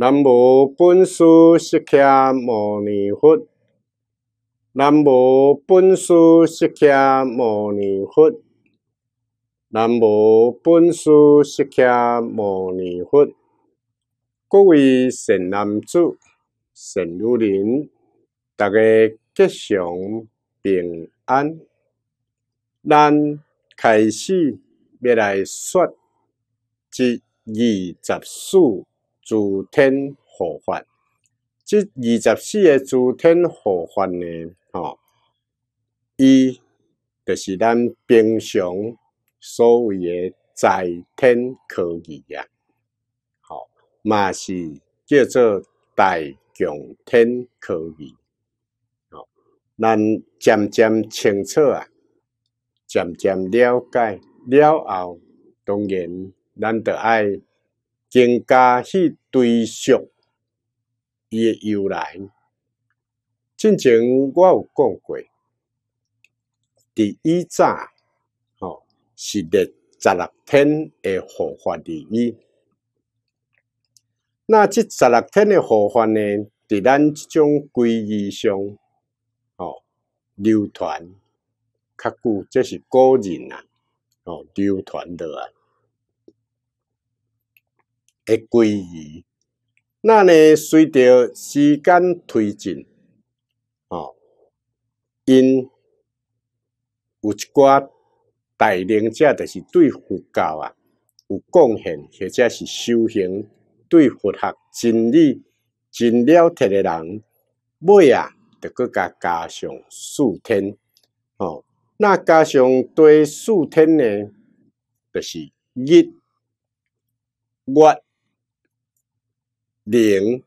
南无本师释迦牟尼佛，南无本师释迦牟尼佛，南无本师释迦牟尼佛。各位神男子、神女人，大家吉祥平安。咱开始，要来说，第二十四。诸天护法，这二十四个诸天护法呢？哦，一就是咱平常所谓的在天科技啊，哦，嘛是叫做大穹天科技。吼咱渐渐清楚啊，渐渐了解了后，当然咱著爱。更加去追溯伊的由来。进前我有讲过，第一早吼是第十六天的护法利益。那这十六天的护法呢，伫咱即种皈依上，吼流传，较久这是古人啊，吼流传落来。诶，归依。那呢，随着时间推进，哦，因有一寡带领者，就是对佛教啊有贡献或者是修行对佛学真理真了得的人，尾啊，就搁加加上四天，哦，那加上对四天呢，就是日月。灵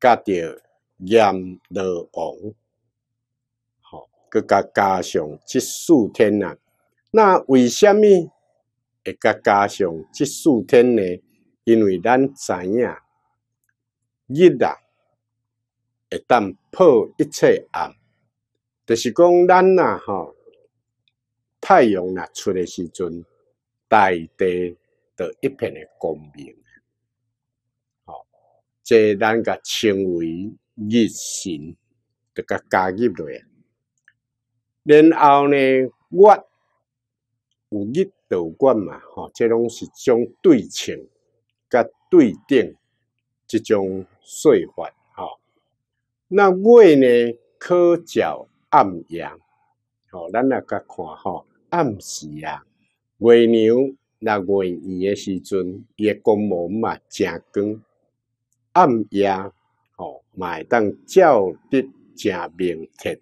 甲着炎热，王，吼，佮加加上即四天啊，那为什么会甲加上即四天呢？因为咱知影日啊，一旦破一切暗，就是讲咱啊吼，太阳若出诶时阵，大地著一片诶光明。这咱甲称为日神，这甲加入类然后呢，月有日道观嘛，吼，这拢是种对称、甲对顶即种说法，吼。那胃呢，可照暗阳，吼，咱也甲看吼，暗时啊，月凉若胃炎诶时阵，也肝木嘛，正光。暗夜哦，买当照得真明确，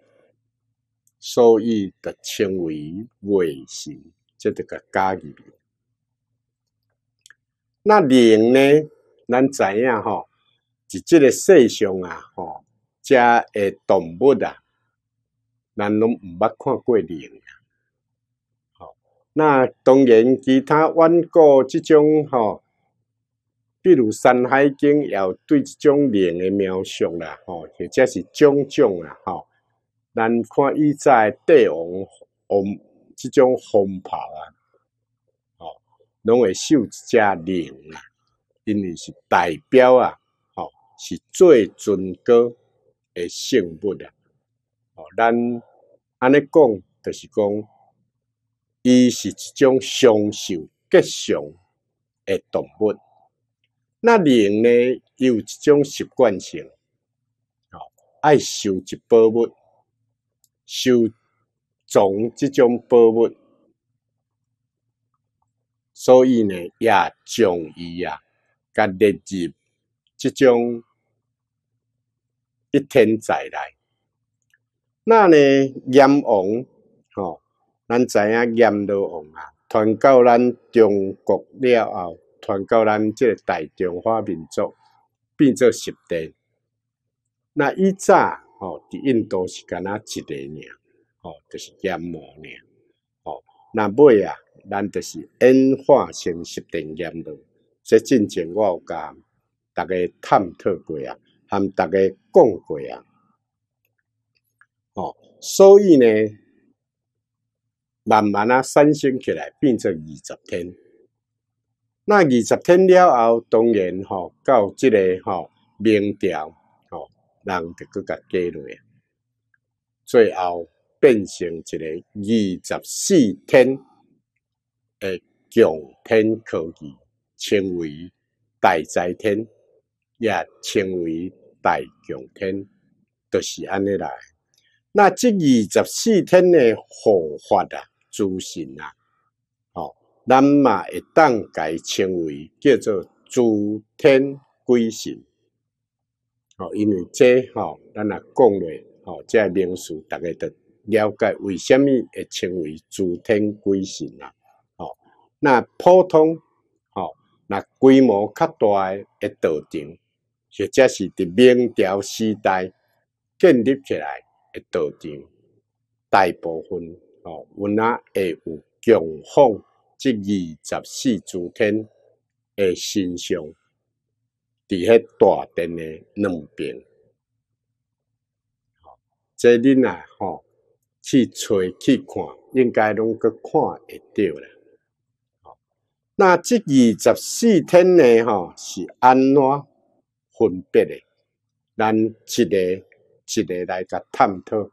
所以就称为卫星，这个概念。那零呢？咱知影吼，就即个世上啊，吼，遮诶动物啊，咱拢毋捌看过零呀。吼，那当然其他弯过即种吼。比如《山海经》有对即种灵诶描述啦，吼，或者是种种啦，吼，咱看以前帝王，王即种风炮啊，吼，拢会绣一只灵啊，因为是代表啊，吼，是最尊贵诶生物啊，吼，咱安尼讲，就是讲，伊是一种享兽吉祥诶动物。那人呢有一种习惯性，哦，爱收集宝物，收藏这种宝物，所以呢也将伊啊，甲列入这种一天再来。那呢阎王，哦，咱知影阎罗王啊，传到咱中国了后。传到咱即个大中华民族变做十天，那以早吼伫印度是干那一个年吼就是研磨年，吼那尾啊，咱就是演化成十天研路，这进程我有甲逐个探讨过啊，含逐个讲过啊，吼，所以呢，慢慢啊，产生起来变成二十天。那二十天了后，当然吼到即个吼明朝吼，人著搁甲加落去，最后变成一个二十四天诶强天科技，称为大灾天，也称为大强天，就是安尼来。那即二十四天诶护法啊，诸神啊。咱嘛会当改称为叫做诸天鬼神，哦，因为这吼，咱若讲吼、哦，这民俗大家着了解为虾米会称为诸天鬼神啊哦，那普通，吼，那规模较大嘅道场，或者是伫明朝时代建立起来嘅道场，大部分，哦，有哪会有供奉。即二十四诸天诶身上，伫迄大殿诶两边。即恁若吼，去揣去看，应该拢个看会着啦。那即二十四天呢，吼，是安怎分别诶？咱一个一个来甲探讨，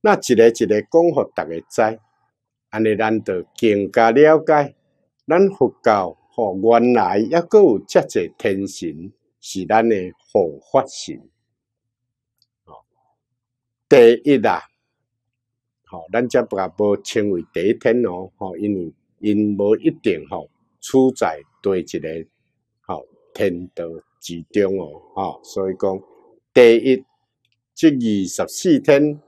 那一个一个讲，互逐个知。安尼咱就更加了解，咱佛教吼原来抑阁有遮侪天神是咱诶护法神。吼，第一啦，吼咱只不无称为第一天哦，吼，因为因无一定吼处在对一个吼天道之中哦，吼。所以讲第一即二十四天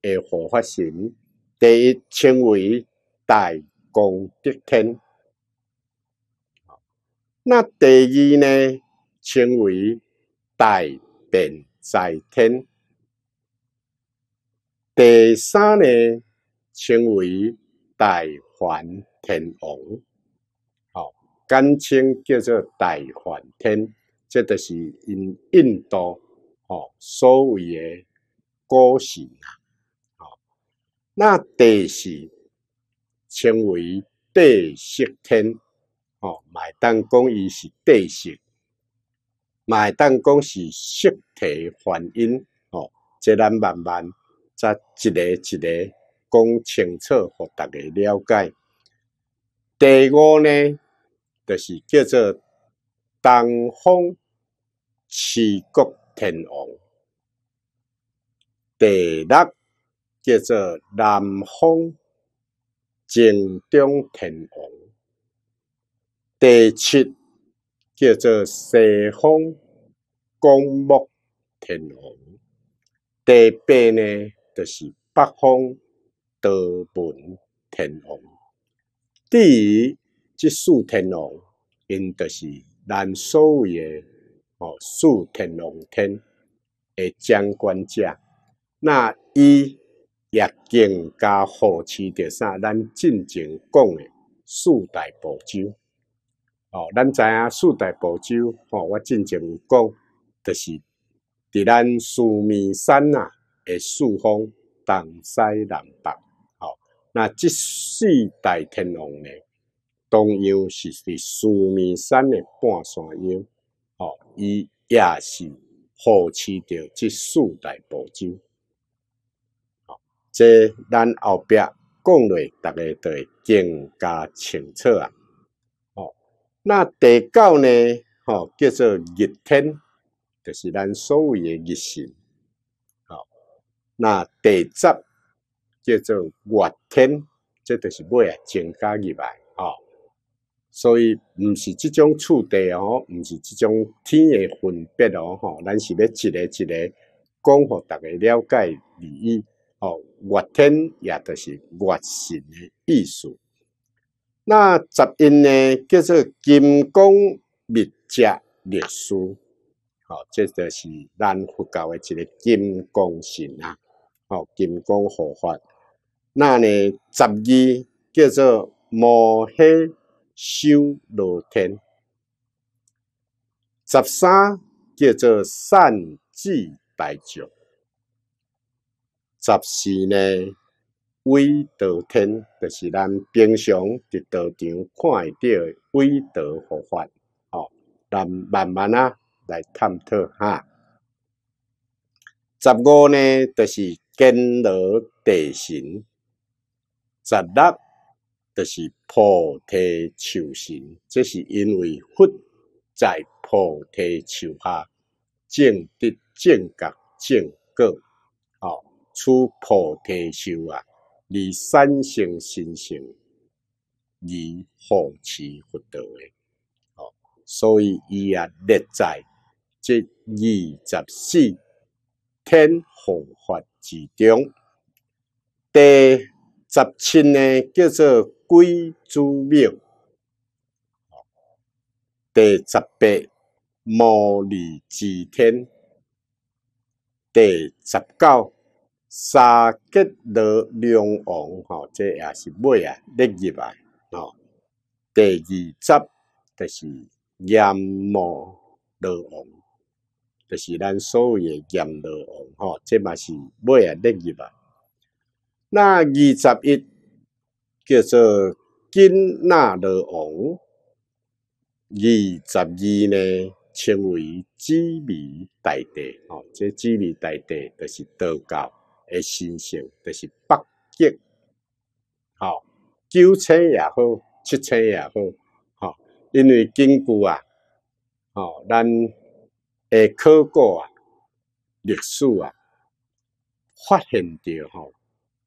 诶护法神，第一称为。大功德天，那第二呢称为大便在天，第三呢称为大梵天王，好，简称叫做大梵天，这就是印印度哦，所谓的古神啊，好，那第四。称为地色天，哦，买蛋讲伊是地色，买蛋讲是色体反应，哦，这咱慢慢再一个一个讲清楚，互大家了解。第五呢，就是叫做东方七国天王，第六叫做南方。正中天王。第七叫做西方光目天王。第八呢就是北方多门天王。第一即四天王，因就是咱所谓诶哦四天王天诶掌管者。那伊也更加护持着啥？咱进前讲的四大部洲。哦，咱知影四大部洲。哦，我进前有讲，就是伫咱苏面山啊的四方，东西南北。哦，那这四大天王呢，同样是伫苏面山的半山腰。哦，伊也是护持着这四大部洲。即咱后壁讲逐大家会更加清楚啊！哦，那第九呢？哦，叫做日天，就是咱所谓日神。好，那第十叫做月天，即就是尾啊增加一来。哦。所以，毋是即种处地哦，毋是即种天诶分别哦。吼，咱是要一个一个讲，互逐个了解而已。哦，乐天也就是月神的意思。那十音呢，叫做金刚密加律师，哦，这就是咱佛教的一个金刚神啊。哦，金刚护法。那呢，十二叫做摩诃修罗天，十三叫做善智白将。十四呢，韦道天，就是咱平常伫道场看会到诶韦道佛法，哦，咱慢慢啊来探讨哈。十五呢，就是坚牢地神；十六就是菩提树神，这是因为佛在菩提树下正得正觉，正果。出菩提树啊，以三性心性而护持佛道的，哦，所以伊也列在即二十四天护法之中。第十七呢叫做贵诸庙，第十八摩尼之天，第十九。沙吉罗龙王，吼，这也是买啊，列入啊，吼。第二集就是阎魔罗王，就是咱所谓的阎罗王，吼，这嘛是买啊，列入啊。那二十一叫做金那罗王，二十二呢称为智明大帝，吼，这智明大帝就是道教。诶，生肖就是北极，吼九千也好，七千也好，吼，因为根据啊，吼咱诶考古啊，历史啊，发现着吼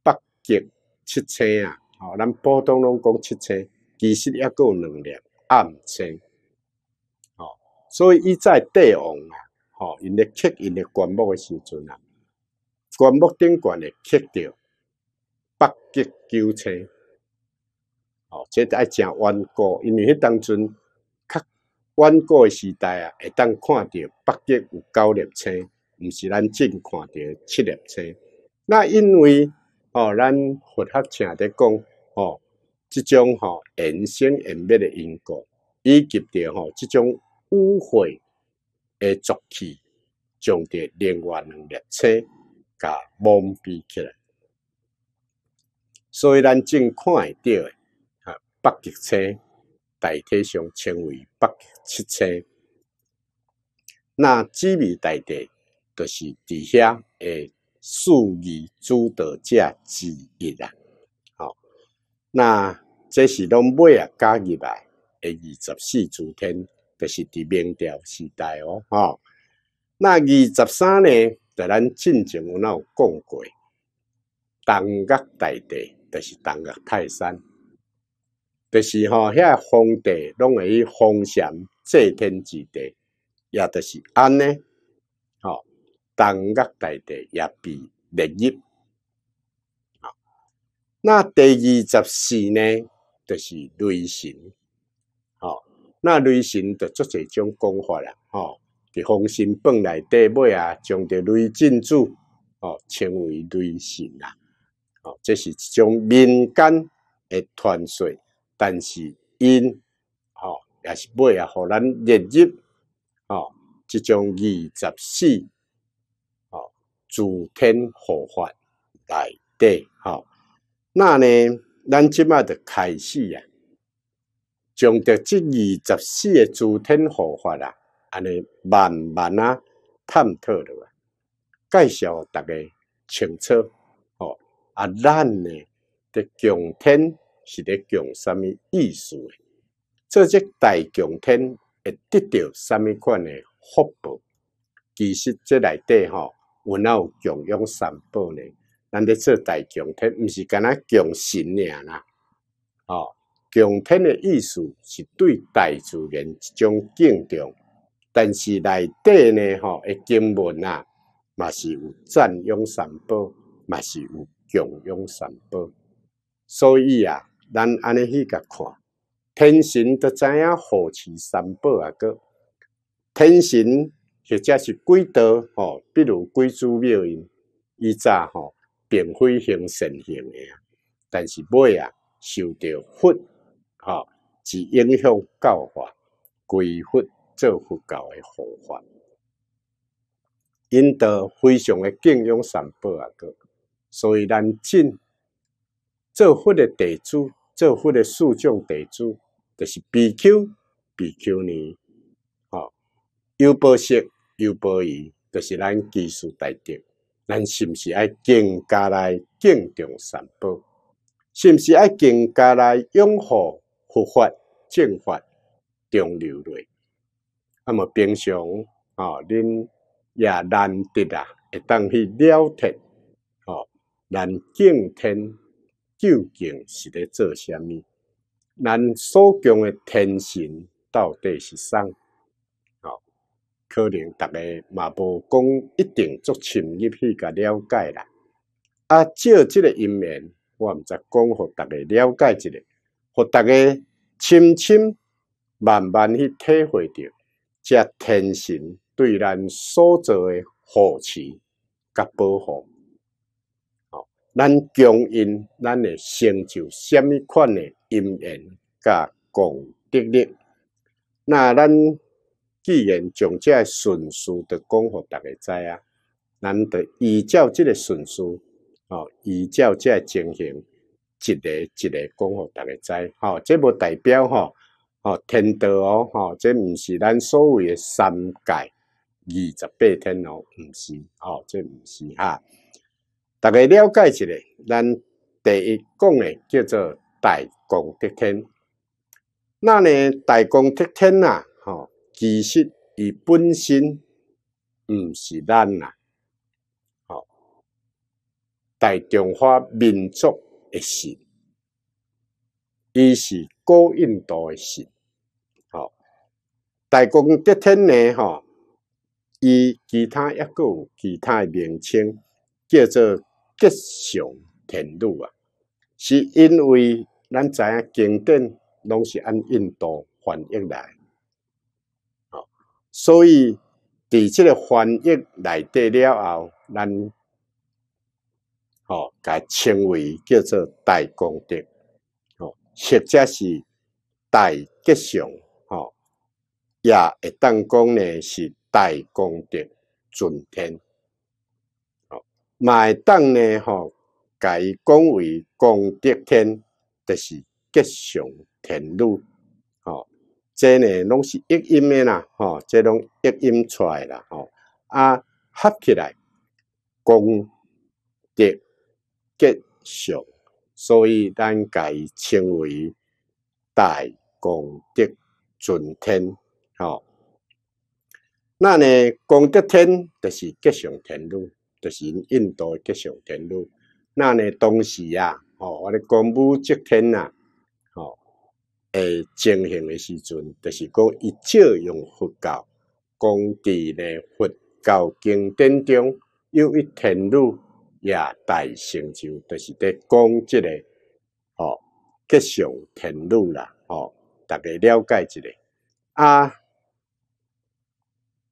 北极七千啊，吼，咱普通拢讲七千，其实抑够有两粒暗星，吼，所以伊在帝王啊，吼，因咧刻因咧棺木诶时阵啊。棺木顶悬会刻着北极九车，哦，即个爱食顽固，因为迄当阵较顽固诶时代啊，会当看着北极有九列车，毋是咱正看着七列车。那因为哦，咱佛学正伫讲哦，即种吼延生延灭诶因果，以及着吼即种污秽诶浊气，种着另外两列车。甲蒙蔽起来，所以咱正看会到诶，哈，北极星大体上称为北极七星。那殖民大地，就是伫遐诶数以主导者之一啊。好，那这是拢尾啊加入来诶二十四诸天，就是伫明朝时代哦。哦，那二十三呢？在咱进前有哪有讲过？东岳大帝就是东岳泰山，就是吼遐皇帝拢会去封禅祭天之地，也就是安尼，吼，东岳大帝也被第一。啊，那第二十四呢？就是雷神。好，那雷神就做一种讲法啦。吼。是红心本来底尾啊，将这雷金主哦称为雷神啊，哦，这是一种民间的传说，但是因哦也是尾啊，互咱列入哦即种二十四哦诸天护法里底好，那呢，咱即卖就开始啊，将这即二十四个诸天护法啊。安尼慢慢啊，探讨落来，介绍大家清楚。哦，啊，咱呢，伫敬天是咧敬什么意思？做只大敬天会得到什么款个福报？其实，即内底吼，有哪有敬养三宝呢？咱伫做大敬天，毋是干那敬神尔啦。哦，敬天个意思是对大自然一种敬重。但是内底呢，吼，诶，经文啊，嘛是有赞扬三宝，嘛是有供养三宝，所以啊，咱安尼去甲看，天神都知影护持三宝啊，个天神或者是鬼道，吼，比如鬼主庙因，伊早吼，并非行善行嘅，但是尾啊，受着佛吼，是影响教化贵佛做佛教诶护法，因得非常诶敬仰、三宝啊，哥，所以咱敬做佛诶地主，做佛诶四种地主，就是比丘、比丘尼，哦，有报色、有报仪，就是咱技术大德。咱是毋是爱敬加来敬重三宝？是毋是爱敬加来拥护佛法、正法、中流类？啊，啊，平常哦，恁也难得啊，会当去了解，哦，咱敬天究竟是咧做物？咱所讲诶天神到底是啥？哦，可能逐个嘛无讲一定足深入去甲了解啦。啊，借这个因缘，我毋则讲，互逐个了解一个，互逐个深深慢慢去体会着。遮天神对咱所做诶好事，甲保护，哦，咱因因咱嘅成就，虾米款诶因缘，甲功德力。那咱既然从遮顺序的讲互逐个知啊。咱得依照即个顺序，哦，依照遮情形，一个一个讲互逐个知。吼，即无代表吼。哦，天道哦，哦，这毋是咱所谓诶三界二十八天哦，毋是，哦，这毋是哈。大家了解一下，咱第一讲诶叫做大功德天。那呢，大功德天啊，哦，其实伊本身毋是咱啊，哦，大中华民族诶神，伊是古印度诶神。大公德天呢？吼，伊其他一有其他名称叫做吉祥天女啊，是因为咱知影经典拢是按印度翻译来，吼，所以伫即个翻译内底了后，咱吼甲称为叫做大功德，好，或者是大吉祥。呀，一当讲德是大功德尊天，好买当呢？哈，改讲为功德天，就是吉祥天路，好，这呢拢是音音面啦，哈，这拢音音出来啦，哈啊合起来功德吉祥，所以咱改称为大功德尊天。哦，那呢？功德天就是吉祥天女，就是印度吉祥天女。那呢？当时啊，哦，我的公母吉天啊，哦，诶，进行的时阵，就是讲伊借用佛教，讲的咧佛教经典中有一天女也大成就，就是在讲即个哦，吉祥天女啦，哦，大家了解一个啊。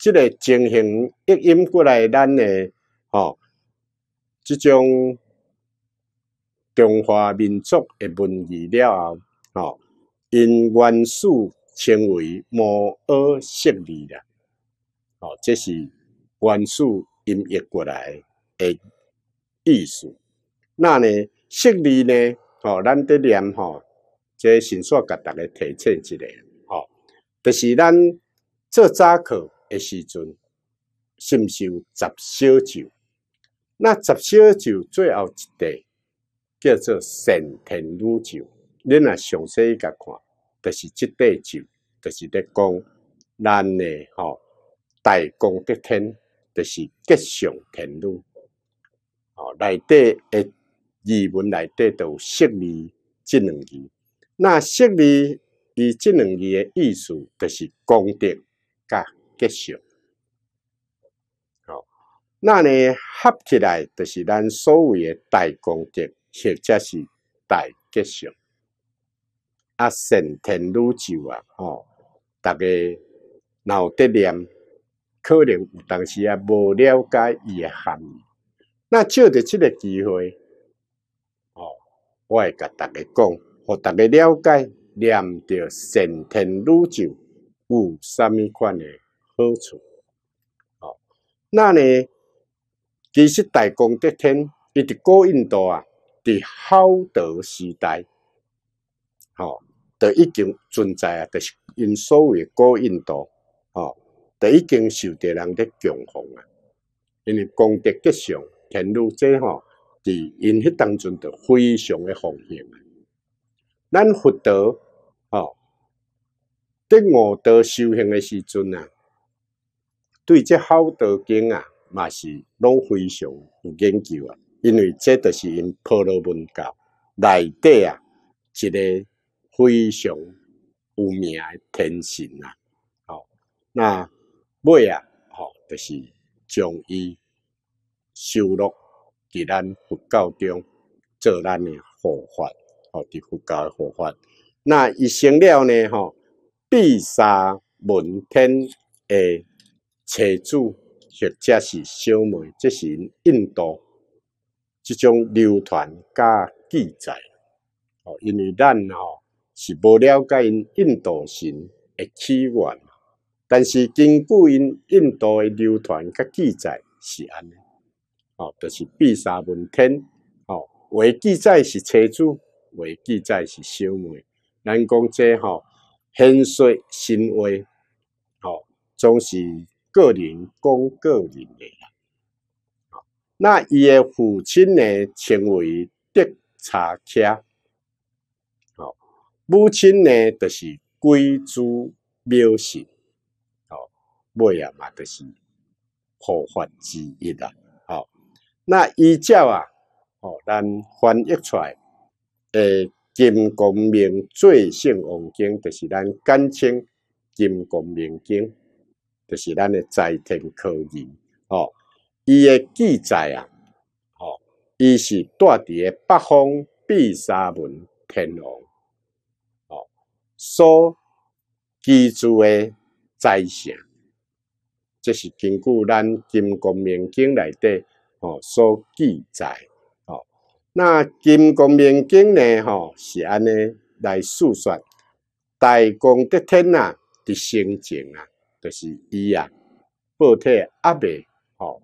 即个进行译音过来，咱个吼，即种中华民族个文字了后，吼，因元素称为摩尔式利啦，吼，这是元素音译过来个意思。那呢，式利呢，吼，咱伫念吼，即先说甲逐个提测一下，吼，就是咱做早课。个时阵，是毋是有十小咒？那十小咒最后一段叫做“神天女咒”。你若详细甲看，就是即第咒，就是咧讲咱的吼，大功德天，就是吉祥天女。哦，内底诶语文内底都释义即两字。那释义伊即两字诶意思，就是功德甲结束。好，那呢合起来就是咱所谓嘅大功德，或者是大结束。啊，神天鲁酒啊，吼，大家闹得念，可能有当时啊无了解伊嘅含义，那借着即个机会，哦，我会甲大家讲，互大家了解念着神天鲁酒有啥物款诶。好处，哦，那呢？其实大功德天，伫高印度啊，伫好德时代，哦，就已经存在啊。就是因所谓高印度，哦，就已经受着人的供奉啊。因为功德吉祥天女者吼，伫因迄当中就非常的奉献啊。咱佛德，哦，伫我道修行的时阵啊，对这《好道经》啊，嘛是拢非常有研究啊。因为这著是因婆罗门教内底啊一个非常有名诶天神啊。哦，那尾啊，吼，就是将伊收录伫咱佛教中做咱诶护法，吼，伫佛教诶护法。那一成了呢，吼，必杀文天诶。车主或者是小妹，这是印度即种流传甲记载，哦，因为咱哦是无了解因印度神诶起源，但是根据因印度诶流传甲记载是安尼，哦，就是毗沙文天，哦，为记载是车主，为记载是小妹，咱讲这吼很说神话，哦，总是。个人讲个人的啦。那伊个父亲呢称为德察恰，好，母亲呢就是贵族苗姓，好，尾啊嘛就是佛法之一啦，好，那依照啊，好，咱翻译出来诶，金光明最胜王经，就是咱简称金光明经。就是咱的《在天科技》哦，伊的记载啊，哦，伊是伫诶北方毗沙门天王哦所居住的在城。这是根据咱《金光明经》内底哦所记载哦。那《金光明经》呢，吼是安尼来诉说大功德天啊的生境啊。就是伊啊，报体阿伯哦，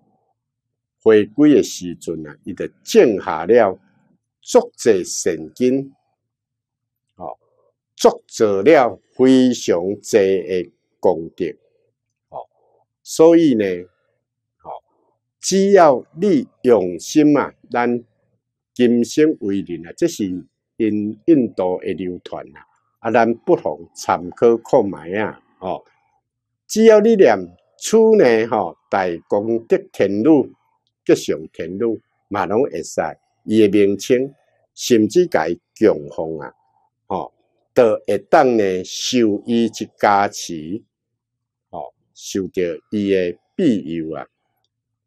回归诶时阵啊，伊著种下了足侪神经，哦，足作了非常侪诶功德，哦，所以呢，哦，只要你用心啊，咱今生为人啊，这是因印度诶流传啊，啊咱不妨参考看卖啊，哦。只要你念出呢，吼大功德天路，吉祥天路，嘛拢会使。伊诶名称，甚至解供奉啊，吼，都会当呢受伊一家持，吼，受着伊诶庇佑啊。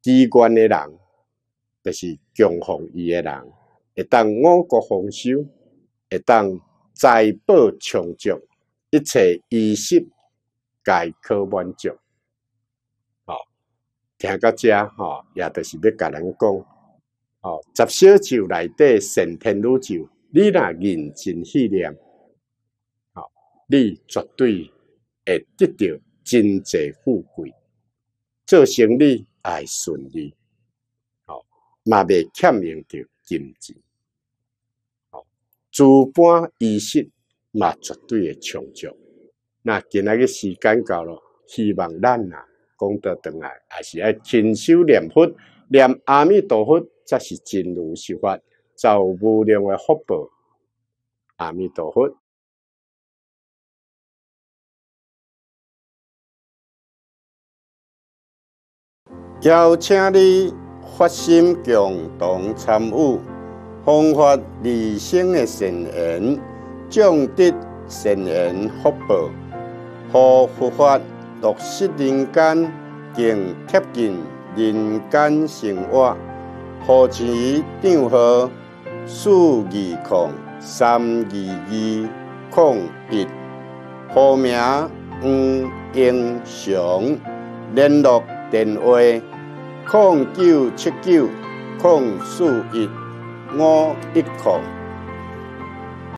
机关诶人，就是供奉伊诶人，会当五谷丰收，会当财宝充足，一切衣食。该可满足，好，听个者，哈，也都是要甲人讲，好，十小就内底神天如就，你若认真去念，好，你绝对会得到真济富贵，做生意爱顺利，好，嘛未欠用着金钱，好，自办意识嘛绝对会充足。那今仔个时间到咯，希望咱呐功德长啊，也是爱勤修念佛，念阿弥陀佛才是真如修法，造无量的福报。阿弥陀佛，邀请你发心共同参与，弘法利生的善缘，种得善缘福报。好佛法落实人间，更贴近人间生活。号址：长河四二零三二二零一。号名：黄英雄。联络电话：零九七九零四一五一零。